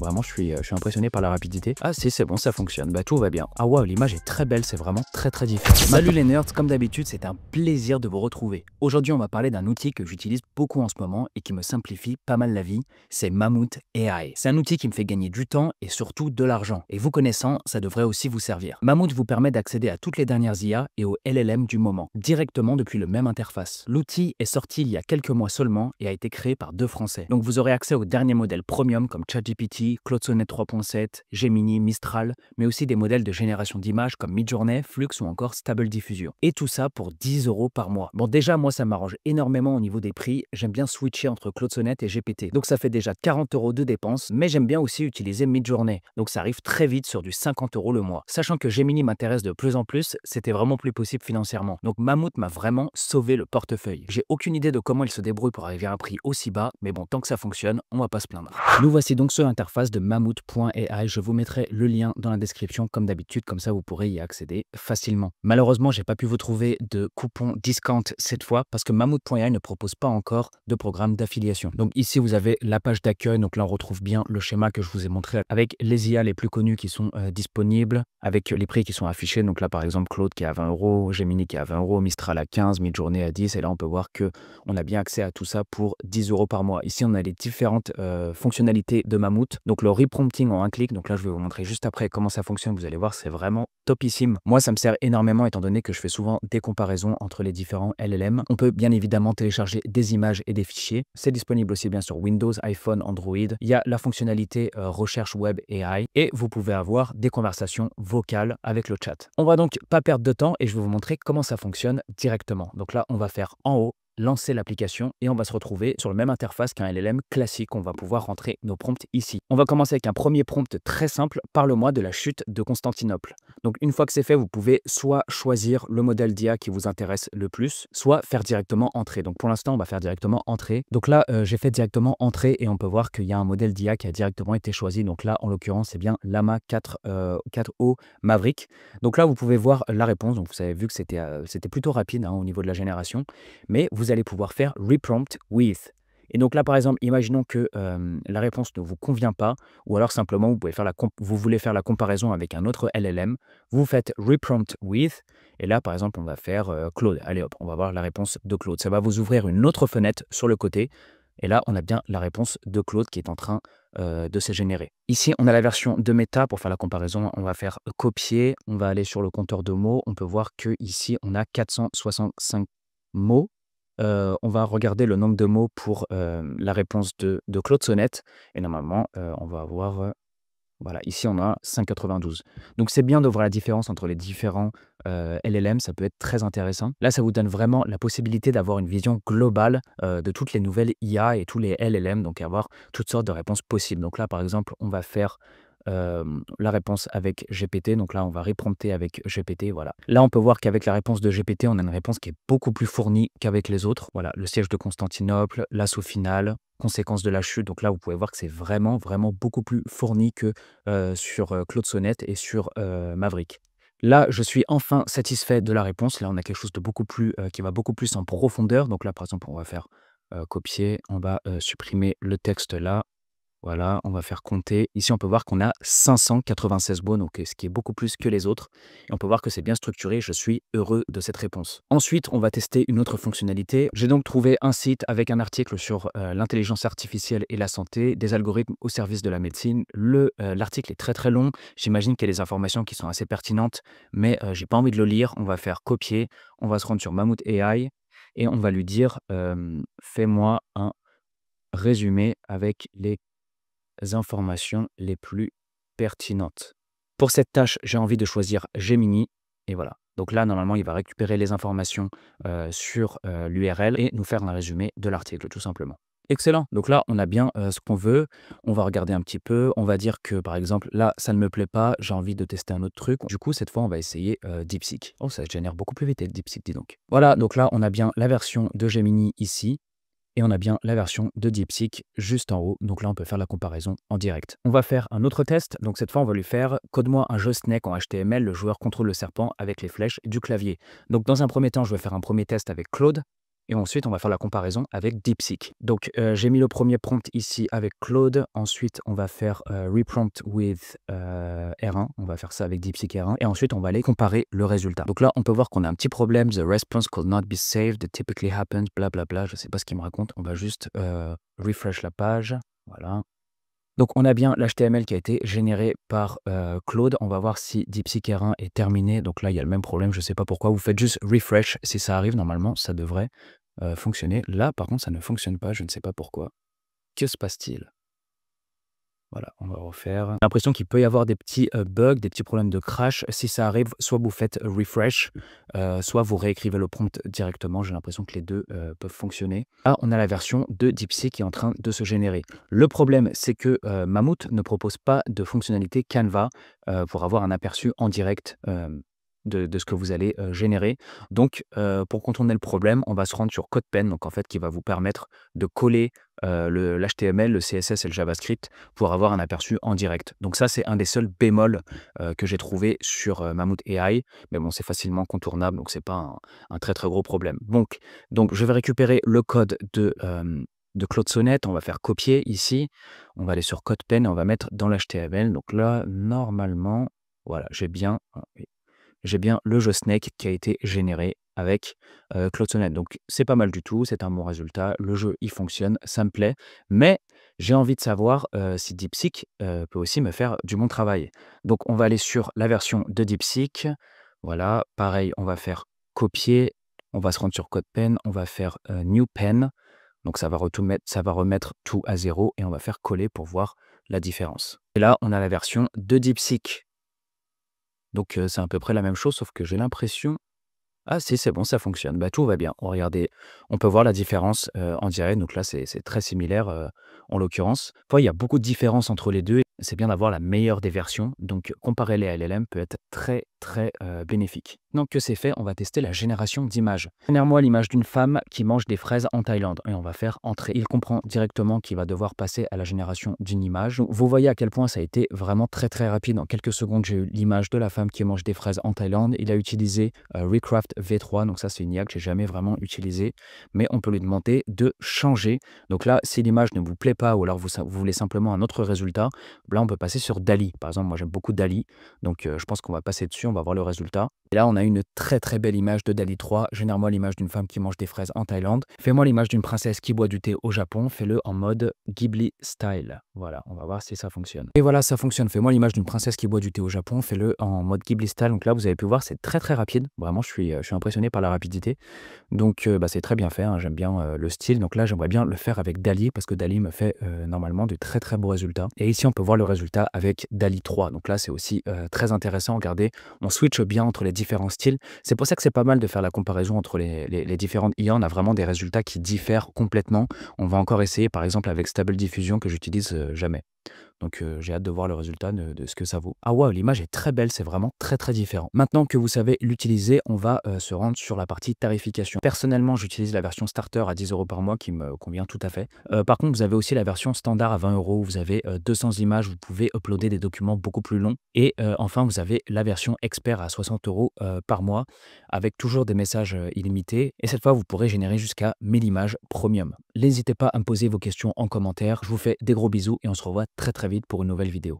Vraiment, je suis, euh, je suis impressionné par la rapidité. Ah si, c'est bon, ça fonctionne. Bah tout va bien. Ah waouh, l'image est très belle, c'est vraiment très très différent. Malu les nerds, comme d'habitude, c'est un plaisir de vous retrouver. Aujourd'hui, on va parler d'un outil que j'utilise beaucoup en ce moment et qui me simplifie pas mal la vie, c'est Mammoth AI. C'est un outil qui me fait gagner du temps et surtout de l'argent. Et vous connaissant, ça devrait aussi vous servir. Mammoth vous permet d'accéder à toutes les dernières IA et aux LLM du moment, directement depuis le même interface. L'outil est sorti il y a quelques mois seulement et a été créé par deux Français. Donc vous aurez accès aux derniers modèles premium comme ChatGPT, Claude Sonnet 3.7, Gemini, Mistral, mais aussi des modèles de génération d'images comme Midjourney, Flux ou encore Stable Diffusion. Et tout ça pour 10 euros par mois. Bon, déjà, moi, ça m'arrange énormément au niveau des prix. J'aime bien switcher entre Claude Sonnet et GPT. Donc, ça fait déjà 40 euros de dépenses, mais j'aime bien aussi utiliser Midjourney. Donc, ça arrive très vite sur du 50 euros le mois. Sachant que Gemini m'intéresse de plus en plus, c'était vraiment plus possible financièrement. Donc, Mammouth m'a vraiment sauvé le portefeuille. J'ai aucune idée de comment il se débrouille pour arriver à un prix aussi bas, mais bon, tant que ça fonctionne, on va pas se plaindre. Nous voici donc sur interface de mammouth.ai. Je vous mettrai le lien dans la description comme d'habitude, comme ça vous pourrez y accéder facilement. Malheureusement, j'ai pas pu vous trouver de coupon discount cette fois parce que mammouth.ai ne propose pas encore de programme d'affiliation. Donc ici, vous avez la page d'accueil. Donc là, on retrouve bien le schéma que je vous ai montré avec les IA les plus connus qui sont euh, disponibles, avec les prix qui sont affichés. Donc là, par exemple, Claude qui est à 20 euros, Gemini qui est à 20 euros, Mistral à 15, Midjourney à 10. Et là, on peut voir que on a bien accès à tout ça pour 10 euros par mois. Ici, on a les différentes euh, fonctionnalités de Mammouth. Donc le reprompting en un clic, donc là je vais vous montrer juste après comment ça fonctionne, vous allez voir c'est vraiment topissime. Moi ça me sert énormément étant donné que je fais souvent des comparaisons entre les différents LLM. On peut bien évidemment télécharger des images et des fichiers. C'est disponible aussi bien sur Windows, iPhone, Android. Il y a la fonctionnalité euh, recherche web AI et vous pouvez avoir des conversations vocales avec le chat. On va donc pas perdre de temps et je vais vous montrer comment ça fonctionne directement. Donc là on va faire en haut lancer l'application et on va se retrouver sur la même interface qu'un LLM classique. On va pouvoir rentrer nos prompts ici. On va commencer avec un premier prompt très simple. Parle-moi de la chute de Constantinople. Donc une fois que c'est fait, vous pouvez soit choisir le modèle d'IA qui vous intéresse le plus, soit faire directement entrer. Donc pour l'instant, on va faire directement entrer. Donc là, euh, j'ai fait directement entrer et on peut voir qu'il y a un modèle d'IA qui a directement été choisi. Donc là, en l'occurrence, c'est bien Lama 4, euh, o Maverick. Donc là, vous pouvez voir la réponse. Donc vous avez vu que c'était euh, plutôt rapide hein, au niveau de la génération. Mais vous vous allez pouvoir faire reprompt with. Et donc là, par exemple, imaginons que euh, la réponse ne vous convient pas, ou alors simplement vous, pouvez faire la vous voulez faire la comparaison avec un autre LLM, vous faites reprompt with, et là, par exemple, on va faire euh, Claude. Allez hop, on va voir la réponse de Claude. Ça va vous ouvrir une autre fenêtre sur le côté, et là, on a bien la réponse de Claude qui est en train euh, de se générer. Ici, on a la version de méta pour faire la comparaison. On va faire copier, on va aller sur le compteur de mots. On peut voir que ici, on a 465 mots on va regarder le nombre de mots pour la réponse de, Claude Sonnette. Et normalement, on va avoir... voilà, ici on a 5,92. Donc c'est bien de la différence entre les différents LLM, ça peut être très intéressant. Là, ça vous donne vraiment la possibilité d'avoir une vision globale de toutes les nouvelles IA et tous les LLM, donc avoir toutes sortes de réponses possibles. Donc là, par exemple, on va faire la réponse avec GPT. Donc là, on va réprompter avec GPT. Voilà. Là, on peut voir qu'avec la réponse de GPT, on a une réponse qui est beaucoup plus fournie qu'avec les autres. Voilà, le siège de Constantinople, l'assaut final, conséquence de la chute. Donc là, vous pouvez voir que c'est vraiment, vraiment beaucoup plus fourni que sur Claude Sonnette et sur Maverick. Là, je suis enfin satisfait de la réponse. Là, on a quelque chose de beaucoup plus qui va beaucoup plus en profondeur. Donc là, par exemple, on va faire copier on va supprimer le texte là. Voilà, on va faire compter. Ici, on peut voir qu'on a 596 bonnes, euh, ce qui est beaucoup plus que les autres. on peut voir que c'est bien structuré. Je suis heureux de cette réponse. Ensuite, on va tester une autre fonctionnalité. J'ai donc trouvé un site avec un article sur euh, l'intelligence artificielle et la santé, des algorithmes au service de la médecine. Euh, l'article est très très long. J'imagine qu'il y a des informations qui sont assez pertinentes, mais je j'ai pas envie de le lire. On va faire copier. On va se rendre sur Mammoth AI et on va lui dire fais-moi un résumé avec les informations les plus pertinentes. Pour cette tâche, j'ai envie de choisir Gemini. Et voilà. Donc là, normalement, il va récupérer les informations euh, sur euh, l'URL et nous faire un résumé de l'article, tout simplement. Excellent. Donc là, on a bien euh, ce qu'on veut. On va regarder un petit peu. On va dire que, par exemple, là, ça ne me plaît pas. J'ai envie de tester un autre truc. Du coup, cette fois, on va essayer euh, DeepSeek. Oh, ça génère beaucoup plus vite, DeepSeek, dis donc. Voilà. Donc là, on a bien la version de Gemini ici et on a bien la version de DeepSeek juste en haut. Donc là, on peut faire la comparaison en direct. On va faire un autre test. Donc cette fois, on va lui faire code-moi un jeu Snake en HTML. Le joueur contrôle le serpent avec les flèches du clavier. Donc dans un premier temps, je vais faire un premier test avec Claude. Et ensuite, on va faire la comparaison avec DeepSeek. Donc, euh, j'ai mis le premier prompt ici avec Claude. Ensuite, on va faire euh, Reprompt with euh, R1. On va faire ça avec DeepSeek R1. Et ensuite, on va aller comparer le résultat. Donc là, on peut voir qu'on a un petit problème. The response could not be saved. It typically happens. Blablabla. Bla, bla. Je ne sais pas ce qu'il me raconte. On va juste refresh la page. Voilà. Donc on a bien l'HTML qui a été généré par euh, Claude. On va voir si DeepSeek R1 est terminé. Donc là, il y a le même problème. Je ne sais pas pourquoi. Vous faites juste refresh. Si ça arrive, normalement, ça devrait euh, fonctionner. Là, par contre, ça ne fonctionne pas. Je ne sais pas pourquoi. Que se passe-t-il voilà, on va refaire. J'ai l'impression qu'il peut y avoir des petits euh, bugs, des petits problèmes de crash. Si ça arrive, soit vous faites euh, refresh, euh, soit vous réécrivez le prompt directement. J'ai l'impression que les deux peuvent fonctionner. ah on a la version de DeepSeek qui est en train de se générer. Le problème, c'est que euh, ne propose pas de fonctionnalité Canva pour avoir un aperçu en direct de, ce que vous allez générer. Donc, pour contourner le problème, on va se rendre sur CodePen, donc en fait, qui va vous permettre de coller l'HTML, le, CSS et le JavaScript pour avoir un aperçu en direct. Donc ça, c'est un des seuls bémols que j'ai trouvé sur Mammoth AI, mais bon, c'est facilement contournable, donc c'est pas un, très très gros problème. Donc, donc, je vais récupérer le code de de Claude Sonnette, on va faire copier ici, on va aller sur CodePen et on va mettre dans l'HTML. Donc là, normalement, voilà, j'ai bien, hein, j'ai bien le jeu Snake qui a été généré avec euh, Cloud Donc c'est pas mal du tout, c'est un bon résultat, le jeu il fonctionne, ça me plaît, mais j'ai envie de savoir euh, si DeepSeek euh, peut aussi me faire du bon travail. Donc on va aller sur la version de DeepSeek, voilà, pareil, on va faire copier, on va se rendre sur CodePen, on va faire euh, New Pen, donc ça va, remettre, ça va remettre tout à zéro et on va faire coller pour voir la différence. Et là, on a la version de DeepSeek donc euh, c'est à peu près la même chose, sauf que j'ai l'impression... Ah si, c'est bon, ça fonctionne, bah, tout va bien. Oh, regardez, on peut voir la différence euh, en direct, donc là c'est très similaire euh, en l'occurrence. Enfin, il y a beaucoup de différences entre les deux, c'est bien d'avoir la meilleure des versions, donc comparer les LLM peut être très très euh, bénéfique. Donc que c'est fait, on va tester la génération d'images. Génère-moi l'image d'une femme qui mange des fraises en Thaïlande et on va faire entrer. Il comprend directement qu'il va devoir passer à la génération d'une image. Vous voyez à quel point ça a été vraiment très très rapide. En quelques secondes, j'ai eu l'image de la femme qui mange des fraises en Thaïlande. Il a utilisé euh, Recraft V3, donc ça c'est une IA que j'ai jamais vraiment utilisée, mais on peut lui demander de changer. Donc là, si l'image ne vous plaît pas ou alors vous, vous voulez simplement un autre résultat, là on peut passer sur Dali. Par exemple, moi j'aime beaucoup Dali, donc euh, je pense qu'on va passer dessus. On va voir le résultat. Et là, on a une très très belle image de Dali 3. généralement l'image d'une femme qui mange des fraises en Thaïlande. Fais-moi l'image d'une princesse qui boit du thé au Japon. Fais-le en mode Ghibli style. Voilà, on va voir si ça fonctionne. Et voilà, ça fonctionne. Fais-moi l'image d'une princesse qui boit du thé au Japon. Fais-le en mode Ghibli style. Donc là, vous avez pu voir, c'est très très rapide. Vraiment, je suis, euh, je suis impressionné par la rapidité. Donc euh, bah, c'est très bien fait. Hein. J'aime bien euh, le style. Donc là, j'aimerais bien le faire avec Dali parce que Dali me fait normalement de très très beaux résultats. Et ici, on peut voir le résultat avec Dali 3. Donc là, c'est aussi très intéressant. Regardez, on switch bien entre les différents styles. C'est pour ça que c'est pas mal de faire la comparaison entre les, les, différentes IA. On a vraiment des résultats qui diffèrent complètement. On va encore essayer, par exemple, avec Stable Diffusion que j'utilise euh, jamais. Donc euh, j'ai hâte de voir le résultat de, ce que ça vaut. Ah waouh, l'image est très belle, c'est vraiment très très différent. Maintenant que vous savez l'utiliser, on va euh, se rendre sur la partie tarification. Personnellement, j'utilise la version starter à 10 euros par mois qui me convient tout à fait. Euh, par contre, vous avez aussi la version standard à 20 euros où vous avez 200 images, vous pouvez uploader des documents beaucoup plus longs. Et enfin, vous avez la version expert à 60 euros par mois avec toujours des messages illimités. Et cette fois, vous pourrez générer jusqu'à 1000 images premium. N'hésitez pas à me poser vos questions en commentaire. Je vous fais des gros bisous et on se revoit très très vite pour une nouvelle vidéo.